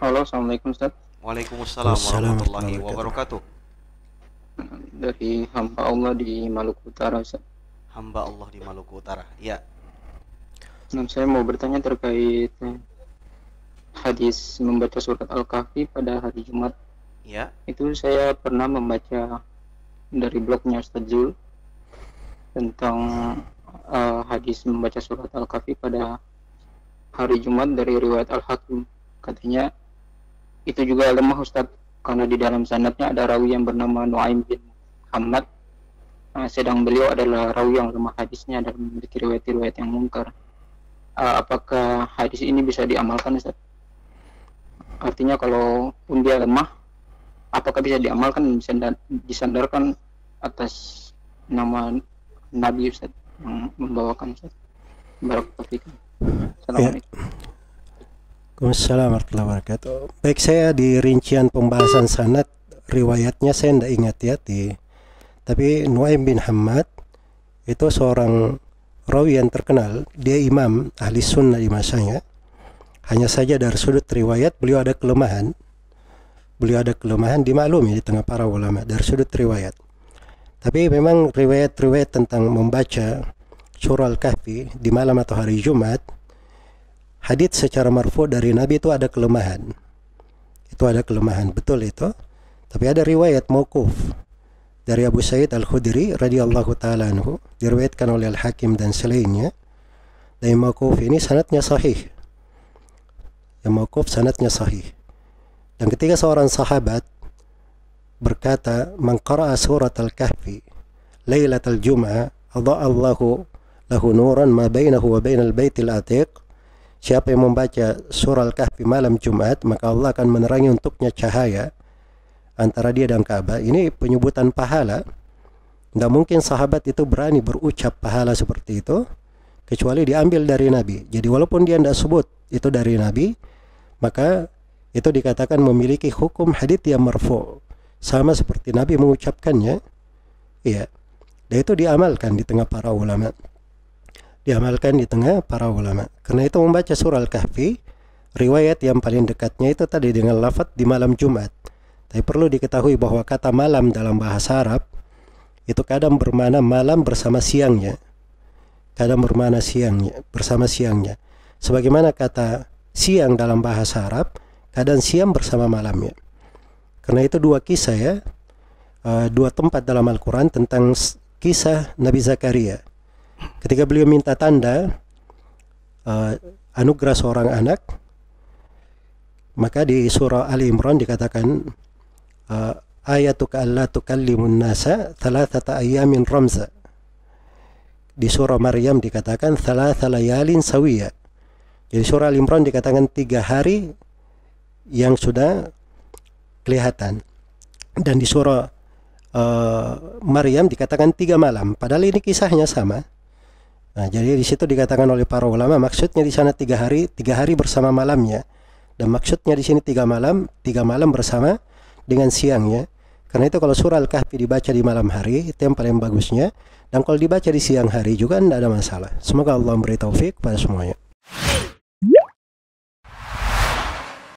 Halo, Assalamualaikum Ustaz. Waalaikumsalam warahmatullahi wabarakatuh. Dari hamba Allah di Maluku Utara Ustaz. Hamba Allah di Maluku Utara, ya. Nah, saya mau bertanya terkait hadis membaca surat Al-Kahfi pada hari Jumat. Ya. Itu saya pernah membaca dari blognya Ustaz Zul tentang uh, hadis membaca surat Al-Kahfi pada hari Jumat dari riwayat Al-Hakim. Katanya itu juga lemah Ustadz karena di dalam sanatnya ada rawi yang bernama Nuaim bin Muhammad nah, sedang beliau adalah rawi yang lemah hadisnya dan memiliki riwayat-riwayat yang mungkar uh, apakah hadis ini bisa diamalkan Ustaz? artinya kalau pun dia lemah apakah bisa diamalkan disandarkan atas nama Nabi Ustaz yang membawakan Ustaz Barakatuh ya. Assalamualaikum ya. Waalaikumsalam warahmatullahi wabarakatuh. Baik saya di rincian pembahasan sanad riwayatnya saya tidak ingat ya di tapi Nuaim bin Hamad itu seorang rawi yang terkenal dia imam ahli sunnah di masanya hanya saja dari sudut riwayat beliau ada kelemahan beliau ada kelemahan dimaklumi di tengah para ulama dari sudut riwayat tapi memang riwayat-riwayat tentang membaca surah Al-Kahfi di malam atau hari Jumat hadits secara marfu dari Nabi itu ada kelemahan. Itu ada kelemahan, betul itu. Tapi ada riwayat mauquf dari Abu Sa'id Al-Khudri radhiyallahu taala anhu diriwayatkan oleh Al-Hakim dan selainnya. Dan yang mauquf ini sanatnya sahih. Yang mauquf sanatnya sahih. Dan ketika seorang sahabat berkata, "Man qara'a surat Al-Kahfi tal Jum'ah, adha Allahu lahu nuran ma bainahu wa bainal baitil atiq." Siapa yang membaca surah Al-Kahfi malam Jumat, maka Allah akan menerangi untuknya cahaya antara dia dan Ka'bah. Ini penyebutan pahala. Tidak mungkin sahabat itu berani berucap pahala seperti itu, kecuali diambil dari Nabi. Jadi walaupun dia tidak sebut itu dari Nabi, maka itu dikatakan memiliki hukum hadith yang merfu. Sama seperti Nabi mengucapkannya. Iya. Dan itu diamalkan di tengah para ulama diamalkan di tengah para ulama. Karena itu membaca surah Al-Kahfi, riwayat yang paling dekatnya itu tadi dengan lafat di malam Jumat. Tapi perlu diketahui bahwa kata malam dalam bahasa Arab itu kadang bermana malam bersama siangnya. Kadang bermana siangnya, bersama siangnya. Sebagaimana kata siang dalam bahasa Arab, kadang siang bersama malamnya. Karena itu dua kisah ya, eh, dua tempat dalam Al-Quran tentang kisah Nabi Zakaria Ketika beliau minta tanda uh, anugerah seorang anak, maka di surah Ali Imran dikatakan uh, ayatuka alla tukallimun nasa thalathata ayyamin ramza. Di surah Maryam dikatakan thalatha layalin sawiya. Jadi surah Ali Imran dikatakan tiga hari yang sudah kelihatan. Dan di surah uh, Maryam dikatakan tiga malam. Padahal ini kisahnya sama. Nah, jadi di situ dikatakan oleh para ulama maksudnya di sana tiga hari, tiga hari bersama malamnya. Dan maksudnya di sini tiga malam, tiga malam bersama dengan siangnya. Karena itu kalau surah Al-Kahfi dibaca di malam hari itu yang paling bagusnya. Dan kalau dibaca di siang hari juga tidak ada masalah. Semoga Allah memberi taufik pada semuanya.